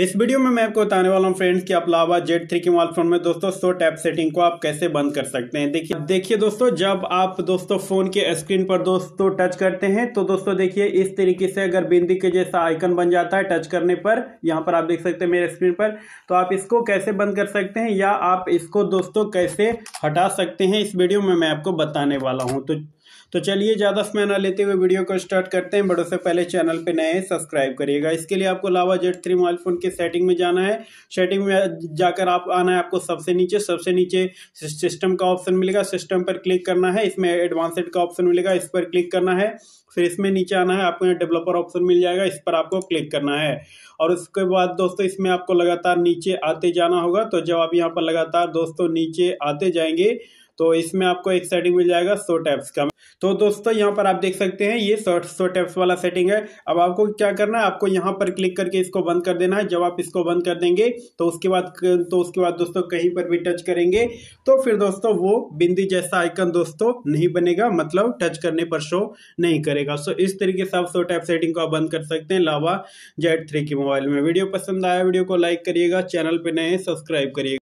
इस वीडियो में मैं आपको बताने वाला हूँ फ्रेंड्स कि आप लावा जेट थ्री के मोबाइल फोन में दोस्तों सो टैप सेटिंग को आप कैसे बंद कर सकते हैं देखिए देखिए दोस्तों जब आप दोस्तों फोन के स्क्रीन पर दोस्तों टच करते हैं तो दोस्तों देखिए इस तरीके से अगर बिंदी के जैसा आइकन बन जाता है टच करने पर यहाँ पर आप देख सकते हैं मेरे स्क्रीन पर तो आप इसको कैसे बंद कर सकते हैं या आप इसको दोस्तों कैसे हटा सकते हैं इस वीडियो में मैं आपको बताने वाला हूँ तो तो चलिए ज़्यादा समय ना लेते हुए वीडियो को स्टार्ट करते हैं बड़ों से पहले चैनल पर नए सब्सक्राइब करिएगा इसके लिए आपको Lava Z three mobile phone के सेटिंग में जाना है सेटिंग में जाकर आप आना है आपको सबसे नीचे सबसे नीचे सिस्टम का ऑप्शन मिलेगा सिस्टम पर क्लिक करना है इसमें एडवांसड का ऑप्शन मिलेगा इस पर क्लिक करना है फिर इसमें नीचे आना है आपको यहाँ डेवलपर ऑप्शन मिल जाएगा इस पर आपको क्लिक करना है और उसके बाद दोस्तों इसमें आपको लगातार नीचे आते जाना होगा तो जब आप यहाँ पर लगातार दोस्तों नीचे आते जाएंगे तो इसमें आपको एक सेटिंग मिल जाएगा सो टैप्स का तो दोस्तों यहाँ पर आप देख सकते हैं ये सो, सो टैप्स वाला सेटिंग है अब आपको क्या करना है आपको यहाँ पर क्लिक करके इसको बंद कर देना है जब आप इसको बंद कर देंगे तो उसके बाद तो उसके बाद दोस्तों कहीं पर भी टच करेंगे तो फिर दोस्तों वो बिंदी जैसा आइकन दोस्तों नहीं बनेगा मतलब टच करने पर शो नहीं करेगा सो इस तरीके से आप सो टैप सेटिंग को आप बंद कर सकते हैं लावा जेड थ्री के मोबाइल में वीडियो पसंद आया वीडियो को लाइक करिएगा चैनल पर नए सब्सक्राइब करिएगा